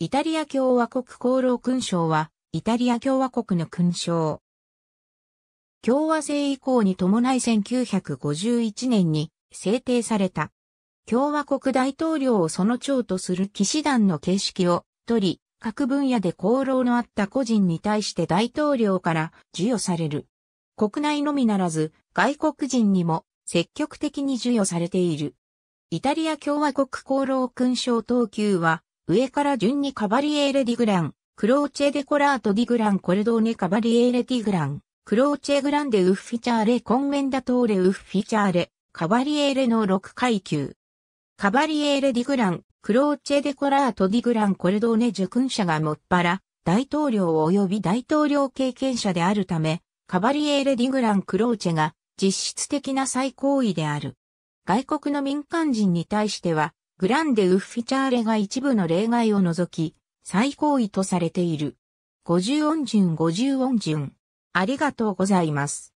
イタリア共和国功労勲章は、イタリア共和国の勲章。共和制以降に伴い1951年に制定された。共和国大統領をその長とする騎士団の形式を取り、各分野で功労のあった個人に対して大統領から授与される。国内のみならず、外国人にも積極的に授与されている。イタリア共和国功労勲章等級は、上から順にカバリエーレ・ディグラン、クローチェ・デ・コラート・ディグラン・コルドーネ・カバリエーレ・ディグラン、クローチェ・グランデ・ウッフィチャーレ・コンメンダトーレ・ウッフィチャーレ、カバリエーレの6階級。カバリエーレ・ディグラン、クローチェ・デ・コラート・ディグラン・コルドーネ受勲者がもっぱら、大統領及び大統領経験者であるため、カバリエーレ・ディグラン・クローチェが実質的な最高位である。外国の民間人に対しては、グランデ・ウッフィチャーレが一部の例外を除き、最高位とされている。50音順50音順。ありがとうございます。